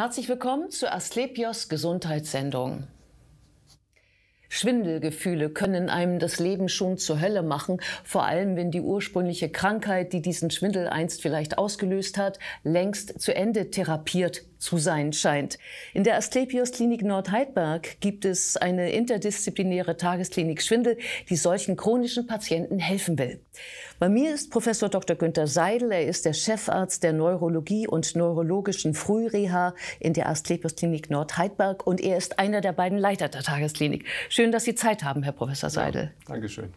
Herzlich willkommen zu Asklepios Gesundheitssendung. Schwindelgefühle können einem das Leben schon zur Hölle machen, vor allem wenn die ursprüngliche Krankheit, die diesen Schwindel einst vielleicht ausgelöst hat, längst zu Ende therapiert zu sein scheint. In der Asklepios Klinik Nordheidberg gibt es eine interdisziplinäre Tagesklinik Schwindel, die solchen chronischen Patienten helfen will. Bei mir ist Professor Dr. Günther Seidel. Er ist der Chefarzt der Neurologie und neurologischen Frühreha in der Asklepios Klinik Nordheidberg und er ist einer der beiden Leiter der Tagesklinik. Schön, dass Sie Zeit haben, Herr Professor Seidel. Ja, Dankeschön.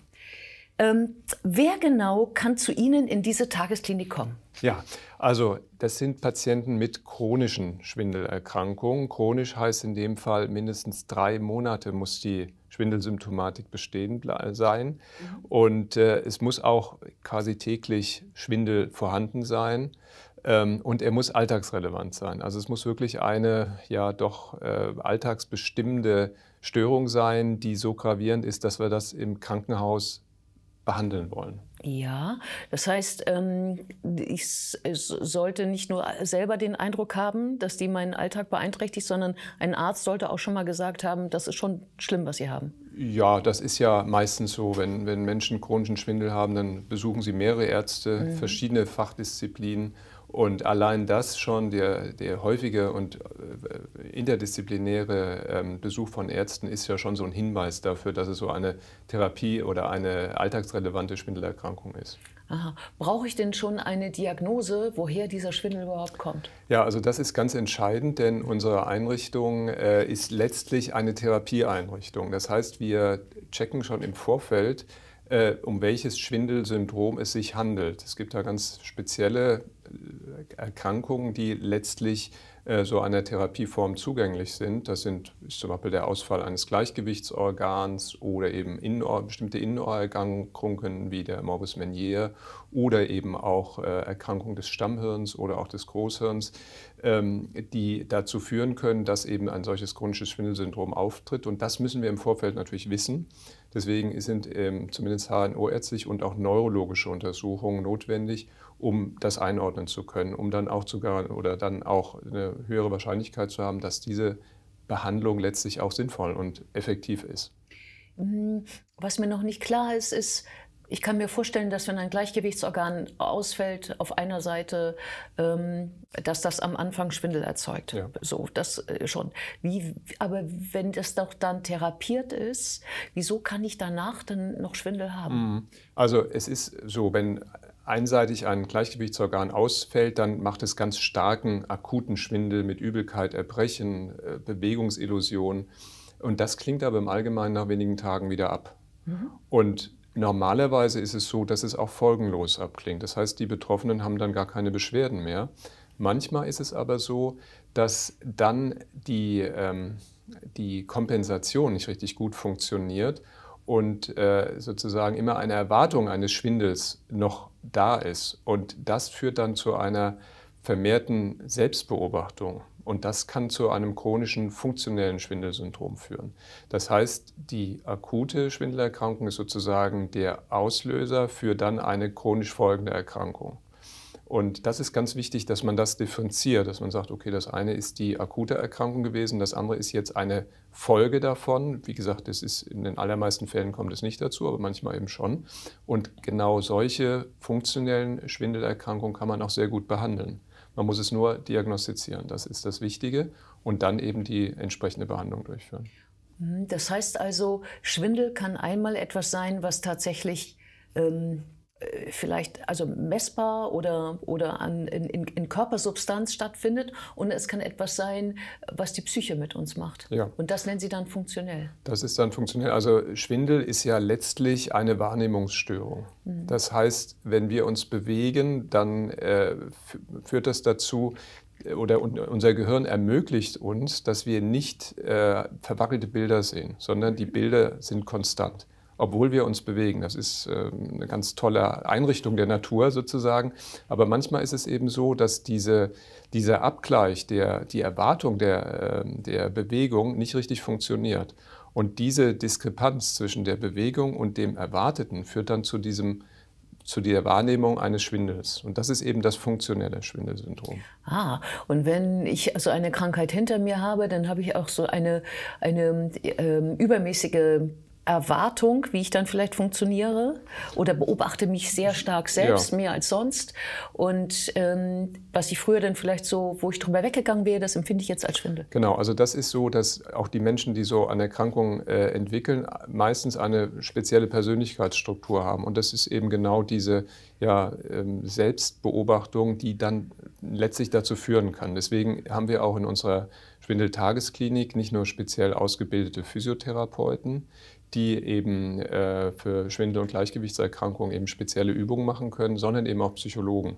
Ähm, wer genau kann zu Ihnen in diese Tagesklinik kommen? Ja, also das sind Patienten mit chronischen Schwindelerkrankungen. Chronisch heißt in dem Fall mindestens drei Monate muss die Schwindelsymptomatik bestehen sein. Mhm. Und äh, es muss auch quasi täglich Schwindel vorhanden sein. Ähm, und er muss alltagsrelevant sein. Also es muss wirklich eine ja doch äh, alltagsbestimmende Störung sein, die so gravierend ist, dass wir das im Krankenhaus behandeln wollen. Ja, das heißt, ähm, ich sollte nicht nur selber den Eindruck haben, dass die meinen Alltag beeinträchtigt, sondern ein Arzt sollte auch schon mal gesagt haben, das ist schon schlimm, was sie haben. Ja, das ist ja meistens so. Wenn, wenn Menschen chronischen Schwindel haben, dann besuchen sie mehrere Ärzte, mhm. verschiedene Fachdisziplinen. Und allein das schon, der, der häufige und äh, interdisziplinäre ähm, Besuch von Ärzten ist ja schon so ein Hinweis dafür, dass es so eine Therapie oder eine alltagsrelevante Schwindelerkrankung ist. Aha. Brauche ich denn schon eine Diagnose, woher dieser Schwindel überhaupt kommt? Ja, also das ist ganz entscheidend, denn unsere Einrichtung äh, ist letztlich eine Therapieeinrichtung. Das heißt, wir checken schon im Vorfeld, äh, um welches Schwindelsyndrom es sich handelt. Es gibt da ganz spezielle äh, Erkrankungen, die letztlich äh, so einer Therapieform zugänglich sind. Das sind zum Beispiel der Ausfall eines Gleichgewichtsorgans oder eben Innenohr, bestimmte Innenohrerkrankungen wie der Morbus Menier oder eben auch äh, Erkrankungen des Stammhirns oder auch des Großhirns, ähm, die dazu führen können, dass eben ein solches chronisches Schwindelsyndrom auftritt. Und das müssen wir im Vorfeld natürlich wissen. Deswegen sind ähm, zumindest HNO-ärztlich und auch neurologische Untersuchungen notwendig, um das einordnen zu können, um dann auch sogar oder dann auch eine höhere Wahrscheinlichkeit zu haben, dass diese Behandlung letztlich auch sinnvoll und effektiv ist. Hm, was mir noch nicht klar ist, ist, ich kann mir vorstellen, dass wenn ein Gleichgewichtsorgan ausfällt auf einer Seite, ähm, dass das am Anfang Schwindel erzeugt. Ja. So, das äh, schon. Wie, aber wenn das doch dann therapiert ist, wieso kann ich danach dann noch Schwindel haben? Mhm. Also es ist so, wenn einseitig ein Gleichgewichtsorgan ausfällt, dann macht es ganz starken akuten Schwindel mit Übelkeit, Erbrechen, äh, Bewegungsillusion. Und das klingt aber im Allgemeinen nach wenigen Tagen wieder ab. Mhm. Und normalerweise ist es so, dass es auch folgenlos abklingt. Das heißt, die Betroffenen haben dann gar keine Beschwerden mehr. Manchmal ist es aber so, dass dann die, ähm, die Kompensation nicht richtig gut funktioniert und äh, sozusagen immer eine Erwartung eines Schwindels noch da ist. Und das führt dann zu einer vermehrten Selbstbeobachtung. Und das kann zu einem chronischen funktionellen Schwindelsyndrom führen. Das heißt, die akute Schwindelerkrankung ist sozusagen der Auslöser für dann eine chronisch folgende Erkrankung. Und das ist ganz wichtig, dass man das differenziert, dass man sagt, okay, das eine ist die akute Erkrankung gewesen, das andere ist jetzt eine Folge davon. Wie gesagt, das ist in den allermeisten Fällen kommt es nicht dazu, aber manchmal eben schon. Und genau solche funktionellen Schwindelerkrankungen kann man auch sehr gut behandeln. Man muss es nur diagnostizieren, das ist das Wichtige, und dann eben die entsprechende Behandlung durchführen. Hm, das heißt also, Schwindel kann einmal etwas sein, was tatsächlich ähm äh, vielleicht also messbar oder, oder an, in, in, Körpersubstanz stattfindet und es kann etwas sein, was die Psyche mit uns macht. Ja. Und das nennen Sie dann funktionell. Das ist dann funktionell. Also Schwindel ist ja letztlich eine Wahrnehmungsstörung. Mhm. Das heißt, wenn wir uns bewegen, dann äh, führt das dazu, äh, oder unser Gehirn ermöglicht uns, dass wir nicht äh, verwackelte Bilder sehen, sondern die Bilder sind konstant obwohl wir uns bewegen. Das ist ähm, eine ganz tolle Einrichtung der Natur sozusagen. Aber manchmal ist es eben so, dass diese, dieser Abgleich, der, die Erwartung der, ähm, der Bewegung nicht richtig funktioniert. Und diese Diskrepanz zwischen der Bewegung und dem Erwarteten führt dann zu diesem zu der Wahrnehmung eines Schwindels. Und das ist eben das funktionelle Schwindelsyndrom. Ah, und wenn ich so eine Krankheit hinter mir habe, dann habe ich auch so eine, eine ähm, übermäßige Erwartung, wie ich dann vielleicht funktioniere oder beobachte mich sehr stark selbst, ja. mehr als sonst. Und ähm, was ich früher dann vielleicht so, wo ich drüber weggegangen wäre, das empfinde ich jetzt als Schwindel. Genau, also das ist so, dass auch die Menschen, die so eine Erkrankung äh, entwickeln, meistens eine spezielle Persönlichkeitsstruktur haben. Und das ist eben genau diese ja, ähm, Selbstbeobachtung, die dann letztlich dazu führen kann. Deswegen haben wir auch in unserer Schwindeltagesklinik nicht nur speziell ausgebildete Physiotherapeuten, die eben äh, für Schwindel- und Gleichgewichtserkrankungen eben spezielle Übungen machen können, sondern eben auch Psychologen.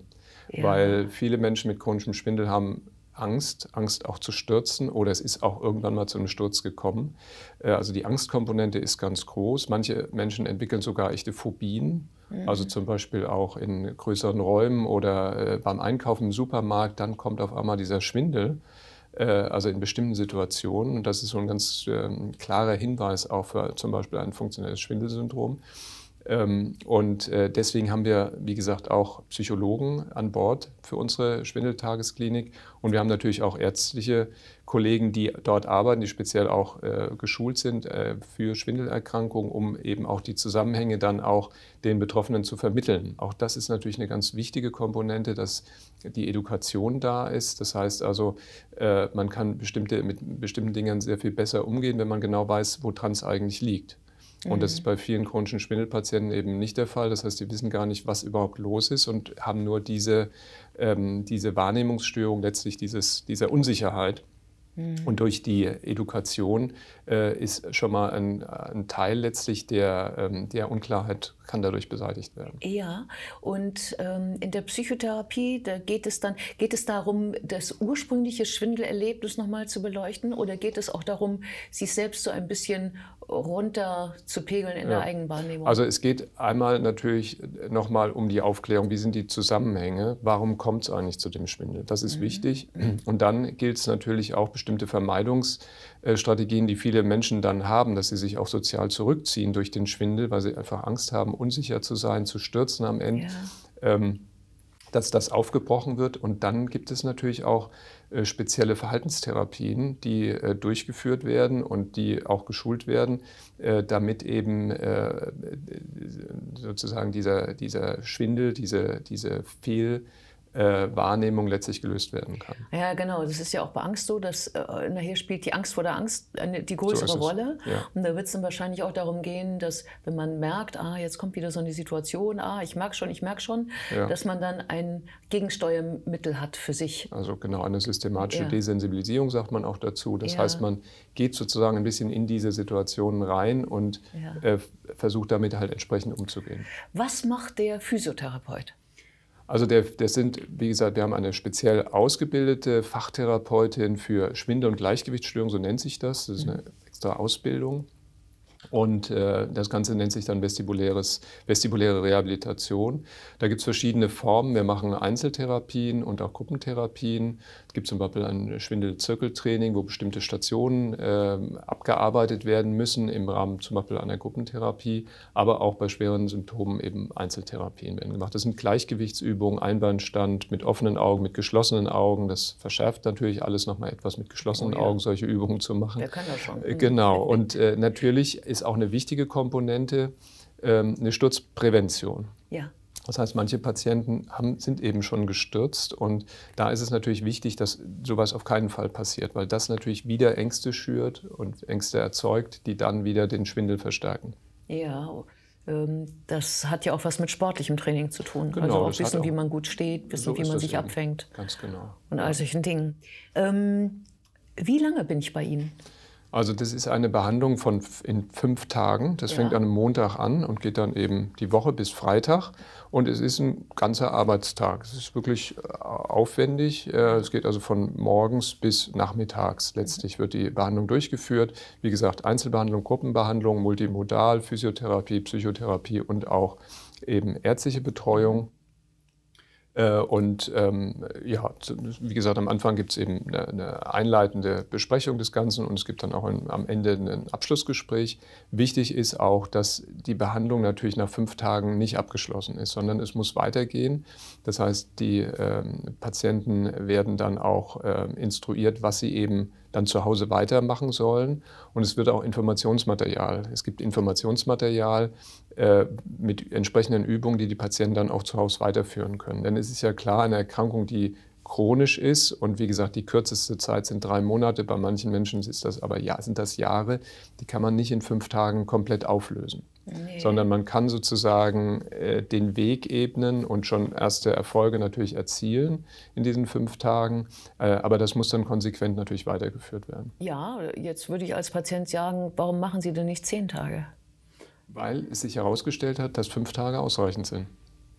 Ja. Weil viele Menschen mit chronischem Schwindel haben Angst, Angst auch zu stürzen oder es ist auch irgendwann mal zu einem Sturz gekommen. Äh, also die Angstkomponente ist ganz groß. Manche Menschen entwickeln sogar echte Phobien, mhm. also zum Beispiel auch in größeren Räumen oder äh, beim Einkaufen im Supermarkt, dann kommt auf einmal dieser Schwindel. Äh, also in bestimmten Situationen. Und das ist so ein ganz ähm, klarer Hinweis auch für zum Beispiel ein funktionelles Schwindelsyndrom ähm, und äh, deswegen haben wir, wie gesagt, auch Psychologen an Bord für unsere Schwindeltagesklinik. Und wir haben natürlich auch ärztliche Kollegen, die dort arbeiten, die speziell auch äh, geschult sind äh, für Schwindelerkrankungen, um eben auch die Zusammenhänge dann auch den Betroffenen zu vermitteln. Auch das ist natürlich eine ganz wichtige Komponente, dass die Education da ist. Das heißt also, man kann bestimmte, mit bestimmten Dingen sehr viel besser umgehen, wenn man genau weiß, wo Trans eigentlich liegt. Und das mhm. ist bei vielen chronischen Schwindelpatienten eben nicht der Fall. Das heißt, die wissen gar nicht, was überhaupt los ist und haben nur diese, ähm, diese Wahrnehmungsstörung, letztlich dieses, dieser Unsicherheit. Mhm. Und durch die Education äh, ist schon mal ein, ein Teil letztlich der, ähm, der Unklarheit, kann dadurch beseitigt werden. Ja, und ähm, in der Psychotherapie, da geht es dann, geht es darum, das ursprüngliche Schwindelerlebnis nochmal zu beleuchten oder geht es auch darum, sich selbst so ein bisschen runter zu pegeln in ja. der Eigenwahrnehmung. Also es geht einmal natürlich nochmal um die Aufklärung, wie sind die Zusammenhänge, warum kommt es eigentlich zu dem Schwindel? Das ist mhm. wichtig. Und dann gilt es natürlich auch bestimmte Vermeidungsstrategien, die viele Menschen dann haben, dass sie sich auch sozial zurückziehen durch den Schwindel, weil sie einfach Angst haben, unsicher zu sein, zu stürzen am Ende. Ja. Ähm, dass das aufgebrochen wird. Und dann gibt es natürlich auch äh, spezielle Verhaltenstherapien, die äh, durchgeführt werden und die auch geschult werden, äh, damit eben sozusagen dieser, dieser Schwindel, diese, diese Fehl, äh, Wahrnehmung letztlich gelöst werden kann. Ja, genau. Das ist ja auch bei Angst so, dass äh, nachher spielt die Angst vor der Angst eine, äh, die größere so Rolle. Ja. Und da wird es dann wahrscheinlich auch darum gehen, dass wenn man merkt, ah, jetzt kommt wieder so eine Situation, ah, ich merke schon, ich merke schon, ja. dass man dann ein Gegensteuermittel hat für sich. Also genau, eine systematische ja. Desensibilisierung sagt man auch dazu. Das heißt, man geht sozusagen ein bisschen in diese Situationen rein und äh, versucht damit halt entsprechend umzugehen. Was macht der Physiotherapeut? Also der, das sind, wie gesagt, wir haben eine speziell ausgebildete Fachtherapeutin für Schwindel- und Gleichgewichtsstörungen, so nennt sich das. Das ist eine mhm. extra Ausbildung. Und äh, das Ganze nennt sich dann vestibuläres, vestibuläre Rehabilitation. Da gibt es verschiedene Formen. Wir machen Einzeltherapien und auch Gruppentherapien. Es gibt zum Beispiel ein Schwindelzirkeltraining, wo bestimmte Stationen äh, abgearbeitet werden müssen im Rahmen zum Beispiel einer Gruppentherapie, aber auch bei schweren Symptomen eben Einzeltherapien werden gemacht. Das sind Gleichgewichtsübungen, Einbeinstand mit offenen Augen, mit geschlossenen Augen. Das verschärft natürlich alles nochmal etwas mit geschlossenen oh, ja. Augen, solche Übungen zu machen. Der kann das schon? Äh, genau. Und äh, natürlich ist auch eine wichtige Komponente ähm, eine Sturzprävention. Ja. Das heißt, manche Patienten haben, sind eben schon gestürzt und da ist es natürlich wichtig, dass sowas auf keinen Fall passiert, weil das natürlich wieder Ängste schürt und Ängste erzeugt, die dann wieder den Schwindel verstärken. Ja, ähm, das hat ja auch was mit sportlichem Training zu tun. Genau, also auch wissen, auch, wie man gut steht, wissen, so wie man sich eben. abfängt. Ganz genau. Und all solchen Dingen. Ähm, wie lange bin ich bei Ihnen? Also das ist eine Behandlung von in fünf Tagen. Das ja. fängt an einem Montag an und geht dann eben die Woche bis Freitag. Und es ist ein ganzer Arbeitstag. Es ist wirklich äh, aufwendig. Äh, es geht also von morgens bis nachmittags. Letztlich wird die Behandlung durchgeführt. Wie gesagt, Einzelbehandlung, Gruppenbehandlung, multimodal, Physiotherapie, Psychotherapie und auch eben ärztliche Betreuung. Äh, und ähm, ja, wie gesagt, am Anfang gibt es eben eine, eine, einleitende Besprechung des Ganzen und es gibt dann auch ein, am Ende ein Abschlussgespräch. Wichtig ist auch, dass die Behandlung natürlich nach fünf Tagen nicht abgeschlossen ist, sondern es muss weitergehen. Das heißt, die ähm, Patienten werden dann auch äh, instruiert, was sie eben dann zu Hause weitermachen sollen. Und es wird auch Informationsmaterial. Es gibt Informationsmaterial äh, mit entsprechenden Übungen, die die Patienten dann auch zu Hause weiterführen können. Denn es ist ja klar, eine Erkrankung, die chronisch ist und wie gesagt, die kürzeste Zeit sind drei Monate, bei manchen Menschen ist das aber ja, sind das Jahre, die kann man nicht in fünf Tagen komplett auflösen sondern man kann sozusagen äh, den Weg ebnen und schon erste Erfolge natürlich erzielen in diesen fünf Tagen. Äh, aber das muss dann konsequent natürlich weitergeführt werden. Ja, jetzt würde ich als Patient sagen, warum machen Sie denn nicht zehn Tage? Weil es sich herausgestellt hat, dass fünf Tage ausreichend sind.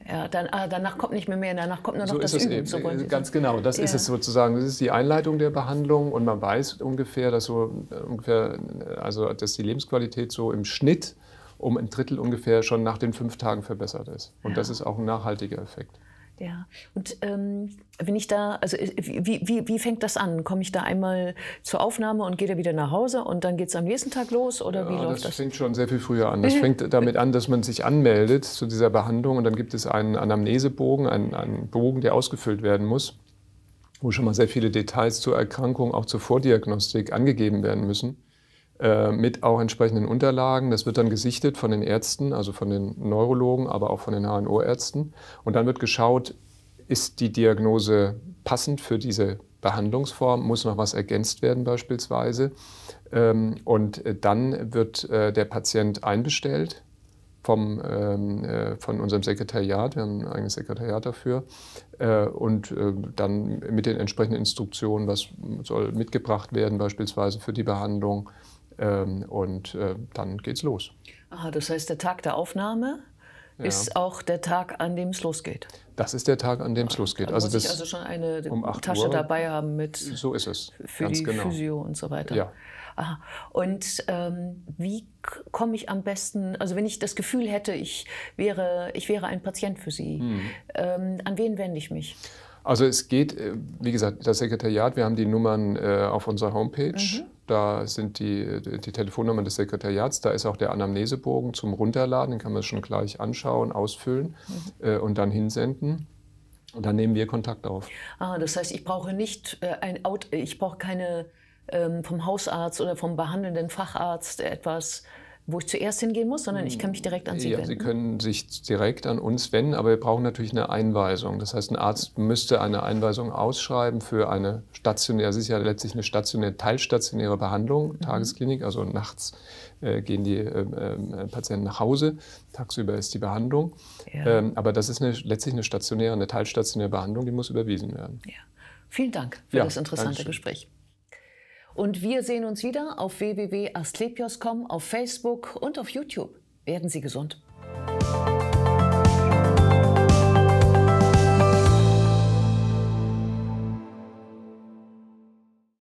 Ja, dann, ah, danach kommt nicht mehr mehr, danach kommt nur noch so das Üben. Eben, so äh, ganz genau, das ja. ist es sozusagen. Das ist die Einleitung der Behandlung und man weiß ungefähr, dass so äh, ungefähr, äh, also dass die Lebensqualität so im Schnitt um ein Drittel ungefähr schon nach den fünf Tagen verbessert ist. Und ja. das ist auch ein nachhaltiger Effekt. Ja, und ähm, wenn ich da, also äh, wie, wie, wie fängt das an? Komme ich da einmal zur Aufnahme und gehe da wieder nach Hause und dann geht es am nächsten Tag los oder ja, wie läuft das? Das fängt schon sehr viel früher an. Das fängt damit an, dass man sich anmeldet zu dieser Behandlung und dann gibt es einen Anamnesebogen, einen, einen Bogen, der ausgefüllt werden muss, wo schon mal sehr viele Details zur Erkrankung, auch zur Vordiagnostik angegeben werden müssen. Äh, mit auch entsprechenden Unterlagen. Das wird dann gesichtet von den Ärzten, also von den Neurologen, aber auch von den HNO-Ärzten. Und dann wird geschaut, ist die Diagnose passend für diese Behandlungsform, muss noch was ergänzt werden beispielsweise. Ähm, und äh, dann wird äh, der Patient einbestellt vom, ähm, von unserem Sekretariat, wir haben ein eigenes Sekretariat dafür, und dann mit den entsprechenden Instruktionen, was soll mitgebracht werden beispielsweise für die Behandlung ähm, und äh, dann geht's los. Aha, das heißt, der Tag der Aufnahme ja. ist auch der Tag, an dem es losgeht. Das ist der Tag, an dem es ah, losgeht. also muss das ich also schon eine um Tasche Uhr. dabei haben mit so ist es. für Ganz die genau. Physio und so weiter. Ja. Aha. Und ähm, wie komme ich am besten, also wenn ich das Gefühl hätte, ich wäre, ich wäre ein Patient für Sie, hm. ähm, an wen wende ich mich? Also es geht, äh, wie gesagt, das Sekretariat, wir haben die Nummern äh, auf unserer Homepage. Mhm. Da sind die, die Telefonnummern des Sekretariats, da ist auch der Anamnesebogen zum Runterladen, den kann man schon gleich anschauen, ausfüllen mhm. äh, und dann hinsenden. Und dann nehmen wir Kontakt auf. Ah, das heißt, ich brauche nicht äh, ein Out, ich brauche keine ähm, vom Hausarzt oder vom behandelnden Facharzt etwas wo ich zuerst hingehen muss, sondern ich kann mich direkt an Sie ja, wenden. Sie können sich direkt an uns wenden, aber wir brauchen natürlich eine Einweisung. Das heißt, ein Arzt müsste eine Einweisung ausschreiben für eine stationäre, es ist ja letztlich eine stationäre, teilstationäre Behandlung, mhm. Tagesklinik, also nachts äh, gehen die äh, äh, Patienten nach Hause, tagsüber ist die Behandlung. Ja. Ähm, aber das ist eine, letztlich eine stationäre, eine teilstationäre Behandlung, die muss überwiesen werden. Ja. Vielen Dank für das interessante Gespräch. Und wir sehen uns wieder auf www.asklepios.com, auf Facebook und auf YouTube. Werden Sie gesund.